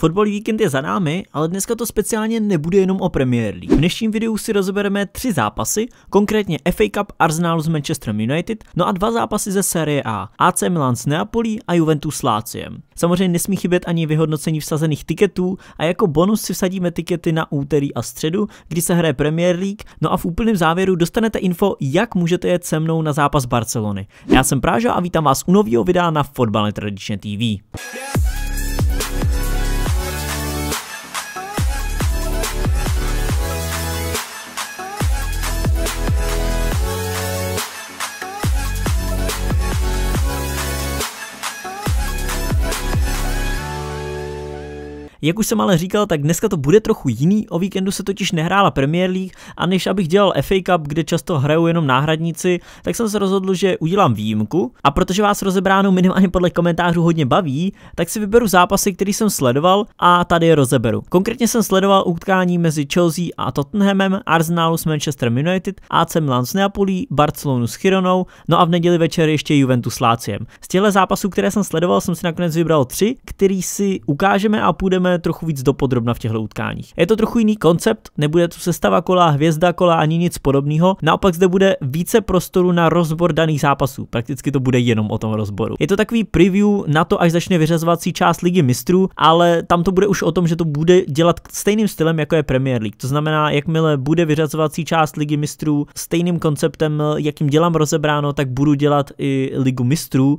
Fotbal víkend je za námi, ale dneska to speciálně nebude jenom o Premier League. V dnešním videu si rozebereme tři zápasy, konkrétně FA Cup Arsenalu s Manchesterem United, no a dva zápasy ze série A, AC Milan s Neapolí a Juventus s Láciem. Samozřejmě nesmí chybět ani vyhodnocení vsazených tiketů a jako bonus si vsadíme tikety na úterý a středu, kdy se hraje Premier League, no a v úplném závěru dostanete info, jak můžete jet se mnou na zápas Barcelony. Já jsem Prážo a vítám vás u nového videa na Fotbal tradičně TV. Yeah. Jak už jsem ale říkal, tak dneska to bude trochu jiný, o víkendu se totiž nehrála Premier League a než abych dělal FA Cup, kde často hrajou jenom náhradníci, tak jsem se rozhodl, že udělám výjimku a protože vás rozebráno minimálně podle komentářů hodně baví, tak si vyberu zápasy, který jsem sledoval a tady je rozeberu. Konkrétně jsem sledoval utkání mezi Chelsea a Tottenhamem, Arsenalu s Manchester United, AC Milan s Neapolí, Barcelonu s Chironou, no a v neděli večer ještě Juventus s Láciem. Z těchto zápasů, které jsem sledoval, jsem si nakonec vybral tři, který si ukážeme a půjdeme dostaneme trochu víc dopodrobna v těchto utkáních. Je to trochu jiný koncept, nebude tu sestava kola, hvězda kola ani nic podobného, naopak zde bude více prostoru na rozbor daných zápasů, prakticky to bude jenom o tom rozboru. Je to takový preview na to, až začne vyřazovací část ligy mistrů, ale tam to bude už o tom, že to bude dělat stejným stylem, jako je Premier League. To znamená, jakmile bude vyřazovací část ligy mistrů stejným konceptem, jakým dělám rozebráno, tak budu dělat i ligu mistrů,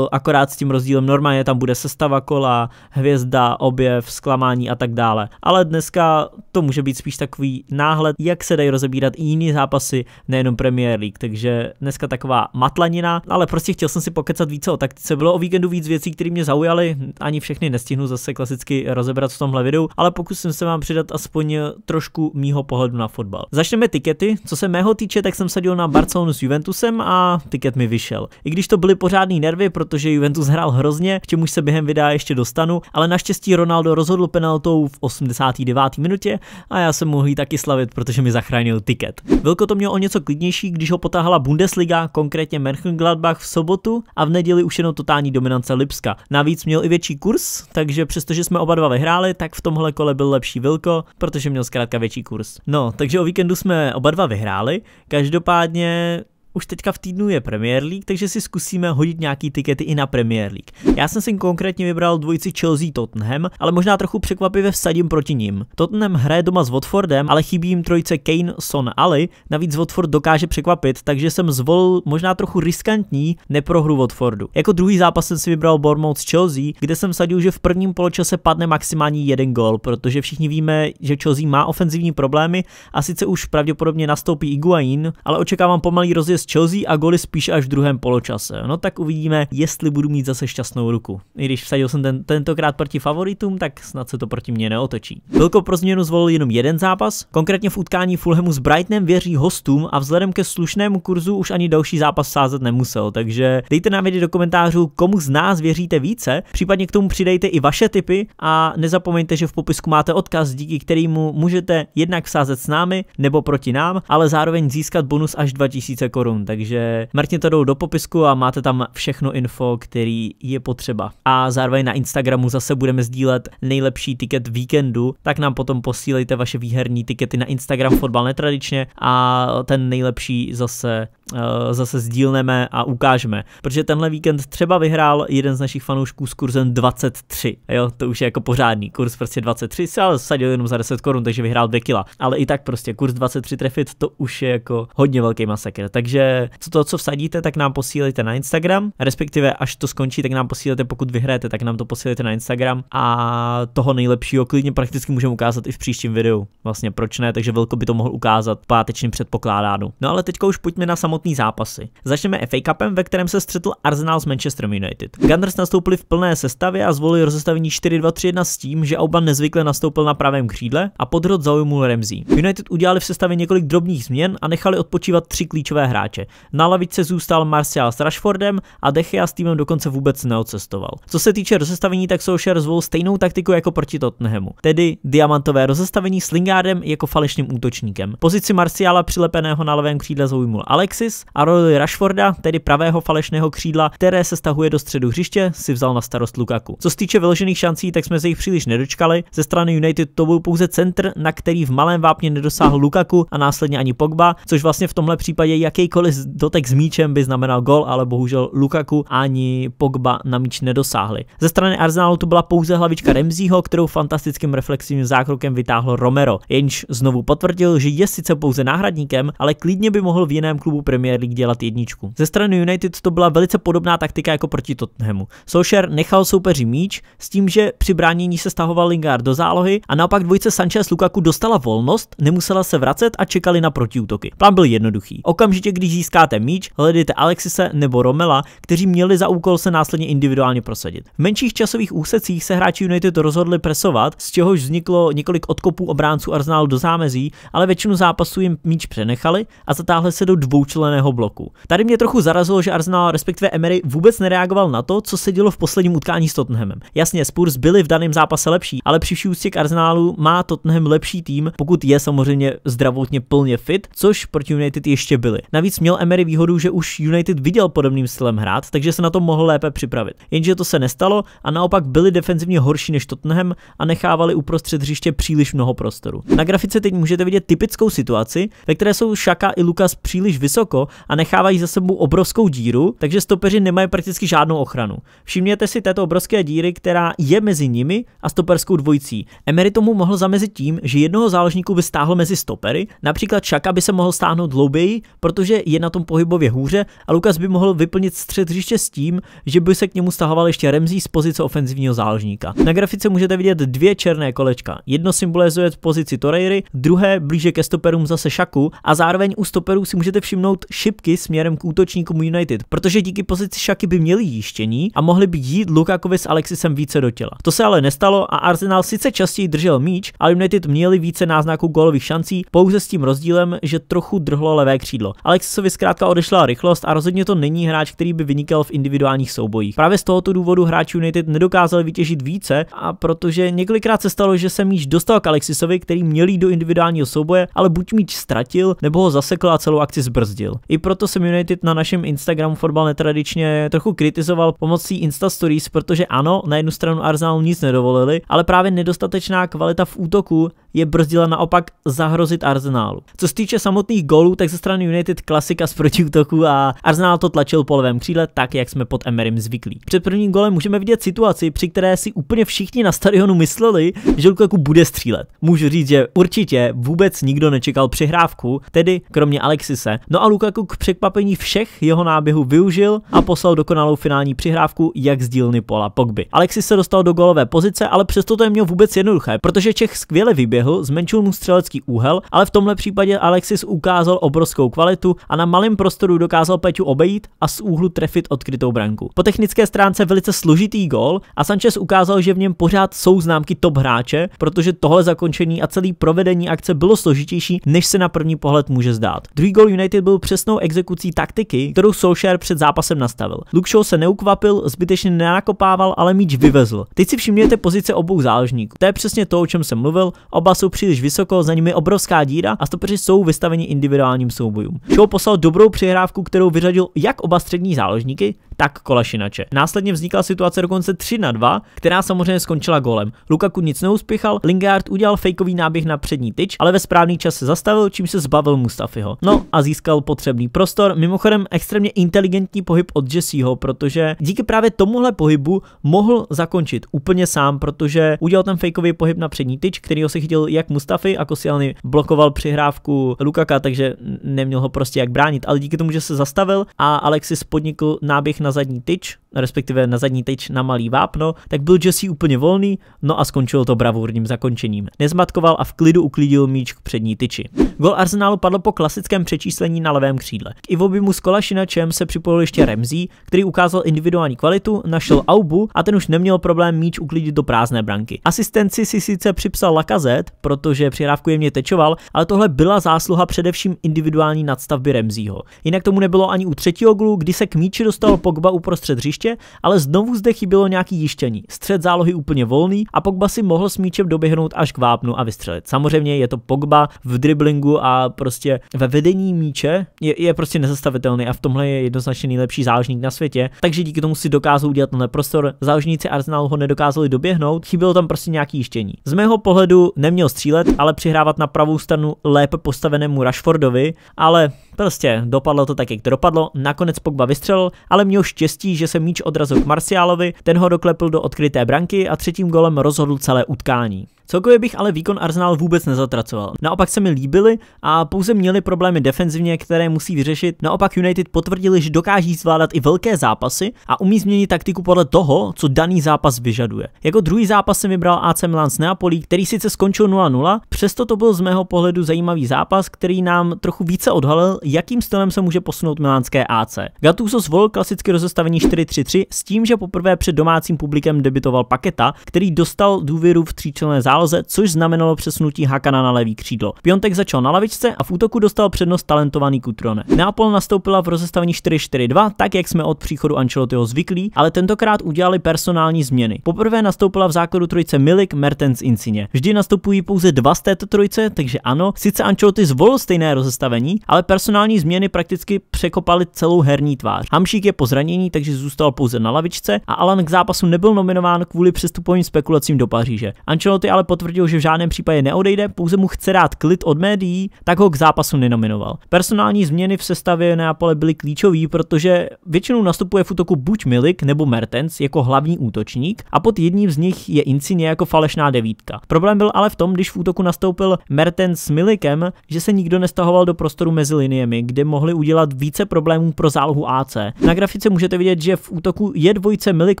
akorát s tím rozdílem normálně tam bude sestava kola, hvězda, objev, zklamání a tak dále. Ale dneska to může být spíš takový náhled, jak se dají rozebírat i jiný zápasy, nejenom Premier League. Takže dneska taková matlanina, ale prostě chtěl jsem si pokecat více o taktice. Bylo o víkendu víc věcí, které mě zaujaly, ani všechny nestihnu zase klasicky rozebrat v tomhle videu, ale pokusím se vám přidat aspoň trošku mýho pohledu na fotbal. Začneme tikety. Co se mého týče, tak jsem sadil na Barcelonu s Juventusem a tiket mi vyšel. I když to byly pořádný nervy, protože Juventus hrál hrozně, k čemuž se během videa ještě dostanu, ale naštěstí Ronaldo rozhodl penaltou v 89. minutě a já jsem mohl jí taky slavit, protože mi zachránil tiket. Velko to mělo o něco klidnější, když ho potáhla Bundesliga, konkrétně Mönchengladbach v sobotu a v neděli už jenom totální dominance Lipska. Navíc měl i větší kurz, takže přestože jsme oba dva vyhráli, tak v tomhle kole byl lepší Vilko, protože měl zkrátka větší kurz. No, takže o víkendu jsme oba dva vyhráli, každopádně už teďka v týdnu je Premier League, takže si zkusíme hodit nějaký tikety i na Premier League. Já jsem si konkrétně vybral dvojici Chelsea Tottenham, ale možná trochu překvapivě vsadím proti ním. Tottenham hraje doma s Watfordem, ale chybí jim trojice Kane, Son, Ali, navíc Watford dokáže překvapit, takže jsem zvolil možná trochu riskantní neprohru Watfordu. Jako druhý zápas jsem si vybral Bournemouth Chelsea, kde jsem sadil, že v prvním poločase padne maximálně jeden gol, protože všichni víme, že Chelsea má ofenzivní problémy a sice už pravděpodobně nastoupí Iguain, ale očekávám pomalý rozjezd Chelsea a goly spíš až v druhém poločase. No tak uvidíme, jestli budu mít zase šťastnou ruku. I když vsadil jsem ten, tentokrát proti favoritům, tak snad se to proti mně neotočí. Vilko pro změnu zvolil jenom jeden zápas, konkrétně v utkání Fulhamu s Brightonem věří hostům a vzhledem ke slušnému kurzu už ani další zápas sázet nemusel, takže dejte nám vědět do komentářů, komu z nás věříte více, případně k tomu přidejte i vaše tipy a nezapomeňte, že v popisku máte odkaz, díky kterému můžete jednak sázet s námi nebo proti nám, ale zároveň získat bonus až 2000 korun korun, takže mrkněte do popisku a máte tam všechno info, který je potřeba. A zároveň na Instagramu zase budeme sdílet nejlepší tiket víkendu, tak nám potom posílejte vaše výherní tikety na Instagram fotbal netradičně a ten nejlepší zase eh, zase sdílneme a ukážeme. Protože tenhle víkend třeba vyhrál jeden z našich fanoušků s kurzem 23. Jo, to už je jako pořádný kurz, prostě 23 se ale sadil jenom za 10 korun, takže vyhrál 2 kila. Ale i tak prostě kurz 23 trefit, to už je jako hodně velký masakr. Takže co to, co vsadíte, tak nám posílejte na Instagram, respektive až to skončí, tak nám posílejte, pokud vyhráte tak nám to posílejte na Instagram a toho nejlepšího klidně prakticky můžeme ukázat i v příštím videu. Vlastně proč ne, takže velko by to mohl ukázat pátečním předpokládánu. No ale teďka už pojďme na samotný zápasy. Začneme FA Cupem, ve kterém se střetl Arsenal s Manchester United. Gunners nastoupili v plné sestavě a zvolili rozestavení 4-2-3-1 s tím, že Auban nezvykle nastoupil na pravém křídle a podrod zaujmul Ramsey. United udělali v sestavě několik drobných změn a nechali odpočívat tři klíčové hráče hráče. Na lavice zůstal Martial s Rashfordem a Dechea s týmem dokonce vůbec neocestoval. Co se týče rozestavení, tak Solskjaer zvolil stejnou taktiku jako proti Tottenhamu, tedy diamantové rozestavení s Lingardem jako falešným útočníkem. Pozici Marciala přilepeného na levém křídle zaujmul Alexis a roli Rashforda, tedy pravého falešného křídla, které se stahuje do středu hřiště, si vzal na starost Lukaku. Co se týče vyložených šancí, tak jsme se jich příliš nedočkali. Ze strany United to byl pouze centr, na který v malém vápně nedosáhl Lukaku a následně ani Pogba, což vlastně v tomhle případě jakýkoliv jakýkoliv dotek s míčem by znamenal gol, ale bohužel Lukaku ani Pogba na míč nedosáhli. Ze strany Arsenalu to byla pouze hlavička Remzího, kterou fantastickým reflexivním zákrokem vytáhl Romero, jenž znovu potvrdil, že je sice pouze náhradníkem, ale klidně by mohl v jiném klubu Premier League dělat jedničku. Ze strany United to byla velice podobná taktika jako proti Tottenhamu. Solskjaer nechal soupeři míč s tím, že při bránění se stahoval Lingard do zálohy a naopak dvojice Sanchez Lukaku dostala volnost, nemusela se vracet a čekali na protiútoky. Plán byl jednoduchý. Okamžitě, když když získáte míč, hledejte Alexise nebo Romela, kteří měli za úkol se následně individuálně prosadit. V menších časových úsecích se hráči United rozhodli presovat, z čehož vzniklo několik odkopů obránců Arsenalu do zámezí, ale většinu zápasů jim míč přenechali a zatáhli se do dvoučleného bloku. Tady mě trochu zarazilo, že Arsenal respektive Emery vůbec nereagoval na to, co se dělo v posledním utkání s Tottenhamem. Jasně, Spurs byli v daném zápase lepší, ale při k Arsenalu má Tottenham lepší tým, pokud je samozřejmě zdravotně plně fit, což proti United ještě byli. Navíc Navíc měl Emery výhodu, že už United viděl podobným stylem hrát, takže se na to mohl lépe připravit. Jenže to se nestalo a naopak byli defenzivně horší než Tottenham a nechávali uprostřed hřiště příliš mnoho prostoru. Na grafice teď můžete vidět typickou situaci, ve které jsou Šaka i Lukas příliš vysoko a nechávají za sebou obrovskou díru, takže stopeři nemají prakticky žádnou ochranu. Všimněte si této obrovské díry, která je mezi nimi a stoperskou dvojicí. Emery tomu mohl zamezit tím, že jednoho záložníku by stáhl mezi stopery, například Šaka by se mohl stáhnout hlouběji, protože je na tom pohybově hůře a Lukas by mohl vyplnit střed hřiště s tím, že by se k němu stahoval ještě remzi z pozice ofenzivního záložníka. Na grafice můžete vidět dvě černé kolečka. Jedno symbolizuje pozici Torreiry, druhé blíže ke stoperům zase Šaku a zároveň u stoperů si můžete všimnout šipky směrem k útočníkům United, protože díky pozici Šaky by měli jištění a mohli by jít Lukakovi s Alexisem více do těla. To se ale nestalo a Arsenal sice častěji držel míč, ale United měli více náznaků golových šancí, pouze s tím rozdílem, že trochu drhlo levé křídlo. Alex Davisovi zkrátka odešla rychlost a rozhodně to není hráč, který by vynikal v individuálních soubojích. Právě z tohoto důvodu hráč United nedokázal vytěžit více a protože několikrát se stalo, že se míč dostal k Alexisovi, který měl jít do individuálního souboje, ale buď míč ztratil, nebo ho zasekl a celou akci zbrzdil. I proto jsem United na našem Instagramu fotbal netradičně trochu kritizoval pomocí Insta Stories, protože ano, na jednu stranu Arsenal nic nedovolili, ale právě nedostatečná kvalita v útoku je brzdila naopak zahrozit Arsenalu. Co se týče samotných gólů, tak ze strany United klas klasika z protiútoku a Arsenal to tlačil po levém křídle tak, jak jsme pod Emerym zvyklí. Před prvním golem můžeme vidět situaci, při které si úplně všichni na stadionu mysleli, že Lukaku bude střílet. Můžu říct, že určitě vůbec nikdo nečekal přihrávku, tedy kromě Alexise. No a Lukaku k překvapení všech jeho náběhu využil a poslal dokonalou finální přihrávku, jak z dílny Pola Pogby. Alexis se dostal do golové pozice, ale přesto to je měl vůbec jednoduché, protože Čech skvěle vyběhl, zmenšil mu střelecký úhel, ale v tomhle případě Alexis ukázal obrovskou kvalitu a na malém prostoru dokázal Peťu obejít a z úhlu trefit odkrytou branku. Po technické stránce velice složitý gol a Sanchez ukázal, že v něm pořád jsou známky top hráče, protože tohle zakončení a celý provedení akce bylo složitější, než se na první pohled může zdát. Druhý gol United byl přesnou exekucí taktiky, kterou Solskjaer před zápasem nastavil. Luke Shaw se neukvapil, zbytečně nenakopával, ale míč vyvezl. Teď si všimněte pozice obou záložníků. To je přesně to, o čem jsem mluvil. Oba jsou příliš vysoko, za nimi obrovská díra a stopeři jsou vystaveni individuálním soubojům. Shaw poslal dobrou přehrávku, kterou vyřadil jak oba střední záložníky, tak Kolašinače. Následně vznikla situace dokonce 3 na 2, která samozřejmě skončila golem. Lukaku nic neuspěchal, Lingard udělal fejkový náběh na přední tyč, ale ve správný čas se zastavil, čím se zbavil Mustafiho. No a získal potřebný prostor. Mimochodem extrémně inteligentní pohyb od Jesseho, protože díky právě tomuhle pohybu mohl zakončit úplně sám, protože udělal ten fejkový pohyb na přední tyč, ho se chytil jak Mustafi, jako Sialny blokoval přihrávku Lukaka, takže neměl ho prostě jak bránit, ale díky tomu, že se zastavil a Alexis podnikl náběh na na zadní tyč, respektive na zadní tyč na malý vápno, tak byl Jesse úplně volný, no a skončil to bravurním zakončením. Nezmatkoval a v klidu uklidil míč k přední tyči. Gol Arsenalu padl po klasickém přečíslení na levém křídle. K Ivobimu s Kolašinačem se připojil ještě Remzi, který ukázal individuální kvalitu, našel Aubu a ten už neměl problém míč uklidit do prázdné branky. Asistenci si sice připsal Lakazet, protože přihrávku jemně tečoval, ale tohle byla zásluha především individuální nadstavby Remzího. Jinak tomu nebylo ani u třetího golu, kdy se k míči dostal po Pogba uprostřed hřiště, ale znovu zde chybělo nějaký jištění. Střed zálohy úplně volný a Pogba si mohl s míčem doběhnout až k vápnu a vystřelit. Samozřejmě je to Pogba v driblingu a prostě ve vedení míče je, je prostě nezastavitelný a v tomhle je jednoznačně nejlepší záložník na světě, takže díky tomu si dokázal udělat tenhle prostor. Záložníci Arsenalu ho nedokázali doběhnout, chybělo tam prostě nějaký jištění. Z mého pohledu neměl střílet, ale přihrávat na pravou stranu lépe postavenému Rashfordovi, ale Prostě dopadlo to tak, jak to dopadlo, nakonec Pogba vystřelil, ale měl štěstí, že se míč odrazil k Marciálovi, ten ho doklepl do odkryté branky a třetím golem rozhodl celé utkání. Celkově bych ale výkon Arsenal vůbec nezatracoval. Naopak se mi líbili a pouze měli problémy defenzivně, které musí vyřešit. Naopak United potvrdili, že dokáží zvládat i velké zápasy a umí změnit taktiku podle toho, co daný zápas vyžaduje. Jako druhý zápas jsem vybral AC Milan s Neapolí, který sice skončil 0-0, přesto to byl z mého pohledu zajímavý zápas, který nám trochu více odhalil, jakým stylem se může posunout milánské AC. Gattuso zvolil klasicky rozestavení 4-3-3 s tím, že poprvé před domácím publikem debitoval Paketa, který dostal důvěru v tříčlenné záloze, což znamenalo přesunutí Hakana na levý křídlo. Piontek začal na lavičce a v útoku dostal přednost talentovaný Kutrone. Neapol nastoupila v rozestavení 4-4-2, tak jak jsme od příchodu Ancelottiho zvyklí, ale tentokrát udělali personální změny. Poprvé nastoupila v základu trojice Milik, Mertens, Insigne. Vždy nastupují pouze dva z této trojice, takže ano, sice Ancelotti zvolil stejné rozestavení, ale personální personální změny prakticky překopaly celou herní tvář. Hamšík je po zranění, takže zůstal pouze na lavičce a Alan k zápasu nebyl nominován kvůli přestupovým spekulacím do Paříže. Ancelotti ale potvrdil, že v žádném případě neodejde, pouze mu chce dát klid od médií, tak ho k zápasu nenominoval. Personální změny v sestavě Neapole byly klíčové, protože většinou nastupuje v útoku buď Milik nebo Mertens jako hlavní útočník a pod jedním z nich je Insigne jako falešná devítka. Problém byl ale v tom, když v útoku nastoupil Mertens s Milikem, že se nikdo nestahoval do prostoru mezi liniemi zónami, kde mohli udělat více problémů pro zálohu AC. Na grafice můžete vidět, že v útoku je dvojice Milik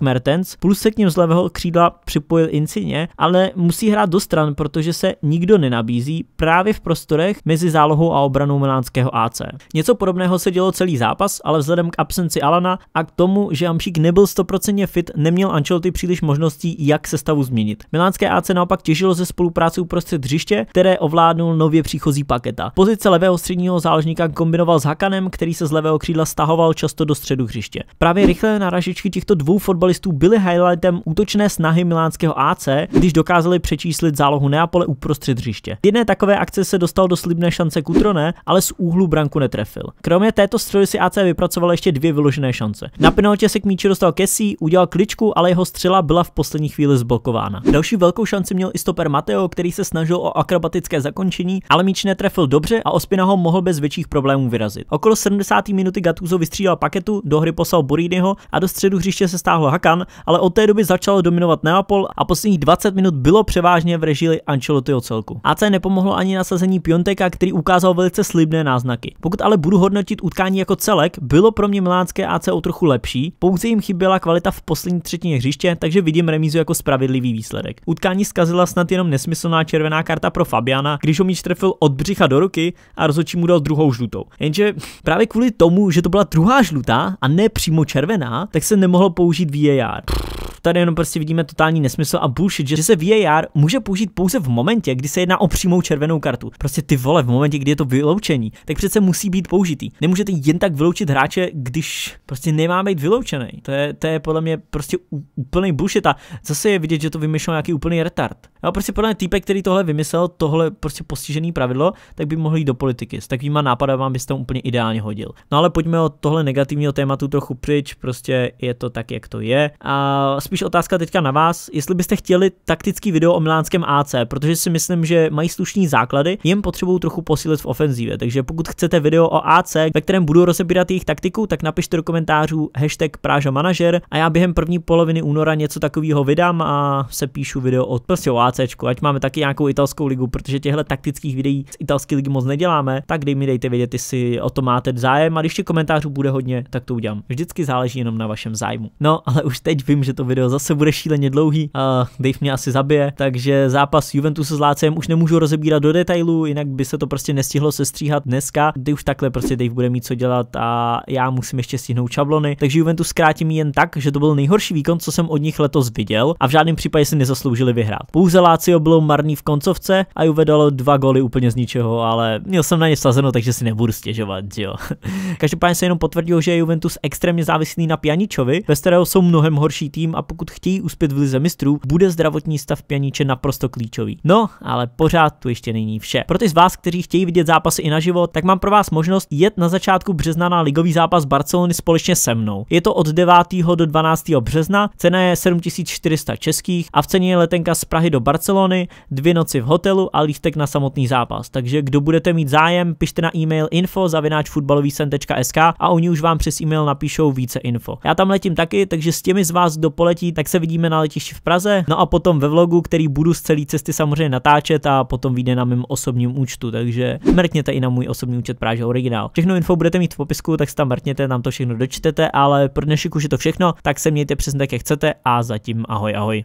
Mertens, plus se k něm z levého křídla připojil Insigne, ale musí hrát do stran, protože se nikdo nenabízí právě v prostorech mezi zálohou a obranou milánského AC. Něco podobného se dělo celý zápas, ale vzhledem k absenci Alana a k tomu, že Amšík nebyl 100% fit, neměl Ancelotti příliš možností, jak se stavu změnit. Milánské AC naopak těžilo ze spolupráce uprostřed hřiště, které ovládnul nově příchozí paketa. Pozice levého středního záložníka kombinoval s Hakanem, který se z levého křídla stahoval často do středu hřiště. Právě rychlé naražičky těchto dvou fotbalistů byly highlightem útočné snahy milánského AC, když dokázali přečíslit zálohu Neapole uprostřed hřiště. Jedné takové akce se dostal do slibné šance Kutrone, ale z úhlu branku netrefil. Kromě této střely si AC vypracoval ještě dvě vyložené šance. Na penaltě se k míči dostal Kesí, udělal kličku, ale jeho střela byla v poslední chvíli zblokována. Další velkou šanci měl i stoper Mateo, který se snažil o akrobatické zakončení, ale míč netrefil dobře a Ospina ho mohl bez větších problémů problémů vyrazit. Okolo 70. minuty Gattuso vystřídal paketu, do hry poslal Boriniho a do středu hřiště se stáhl Hakan, ale od té doby začalo dominovat Neapol a posledních 20 minut bylo převážně v režii Ancelottiho celku. AC nepomohlo ani nasazení Pionteka, který ukázal velice slibné náznaky. Pokud ale budu hodnotit utkání jako celek, bylo pro mě milánské AC o trochu lepší, pouze jim chyběla kvalita v poslední třetině hřiště, takže vidím remízu jako spravedlivý výsledek. Utkání zkazila snad jenom nesmyslná červená karta pro Fabiana, když ho míč trefil od břicha do ruky a rozhodčí mu dal druhou žlutou žlutou. Jenže právě kvůli tomu, že to byla druhá žlutá a ne přímo červená, tak se nemohlo použít VAR. Tady jenom prostě vidíme totální nesmysl a bullshit, že se VAR může použít pouze v momentě, kdy se jedná o přímou červenou kartu. Prostě ty vole, v momentě, kdy je to vyloučení, tak přece musí být použitý. Nemůžete jen tak vyloučit hráče, když prostě nemá být vyloučený. To je, to je podle mě prostě úplný bullshit a zase je vidět, že to vymýšlel nějaký úplný retard. A prostě podle mě týpek, který tohle vymyslel, tohle prostě postižený pravidlo, tak by mohl jít do politiky s takovýma nápady vám by se tam úplně ideálně hodil. No ale pojďme od tohle negativního tématu trochu pryč, prostě je to tak, jak to je. A spíš otázka teďka na vás, jestli byste chtěli taktický video o milánském AC, protože si myslím, že mají slušní základy, jen potřebují trochu posílit v ofenzivě. Takže pokud chcete video o AC, ve kterém budu rozebírat jejich taktiku, tak napište do komentářů hashtag Práža manažer a já během první poloviny února něco takového vydám a se píšu video o prostě o AC, ať máme taky nějakou italskou ligu, protože těchto taktických videí z italské ligy moc neděláme, tak dej mi dejte vědět vědět, jestli si o to máte zájem a když těch komentářů bude hodně, tak to udělám. Vždycky záleží jenom na vašem zájmu. No, ale už teď vím, že to video zase bude šíleně dlouhý, a Dave mě asi zabije, takže zápas Juventusu s Lácem už nemůžu rozebírat do detailu, jinak by se to prostě nestihlo sestříhat dneska, kdy už takhle prostě Dave bude mít co dělat a já musím ještě stihnout čablony. takže Juventus zkrátím jen tak, že to byl nejhorší výkon, co jsem od nich letos viděl a v žádném případě si nezasloužili vyhrát. Pouze Lácio bylo marný v koncovce a Juve dalo dva goly úplně z ničeho, ale měl jsem na ně sazeno, takže si nemůžu nebudu stěžovat, že jo. Každopádně se jenom potvrdilo, že je Juventus extrémně závislý na Pjaničovi, ve kterého jsou mnohem horší tým a pokud chtějí uspět v lize mistrů, bude zdravotní stav Pjaniče naprosto klíčový. No, ale pořád tu ještě není vše. Pro ty z vás, kteří chtějí vidět zápasy i život, tak mám pro vás možnost jet na začátku března na ligový zápas Barcelony společně se mnou. Je to od 9. do 12. března, cena je 7400 českých a v ceně je letenka z Prahy do Barcelony, dvě noci v hotelu a lístek na samotný zápas. Takže kdo budete mít zájem, pište na e-mail e-mail info zavináč fotbalovýsen.sk a oni už vám přes e-mail napíšou více info. Já tam letím taky, takže s těmi z vás, kdo poletí, tak se vidíme na letišti v Praze, no a potom ve vlogu, který budu z celé cesty samozřejmě natáčet a potom vyjde na mém osobním účtu, takže mrkněte i na můj osobní účet Práže Originál. Všechno info budete mít v popisku, tak se tam mrkněte, tam to všechno dočtete, ale pro dnešek už je to všechno, tak se mějte přesně tak, jak chcete a zatím ahoj ahoj.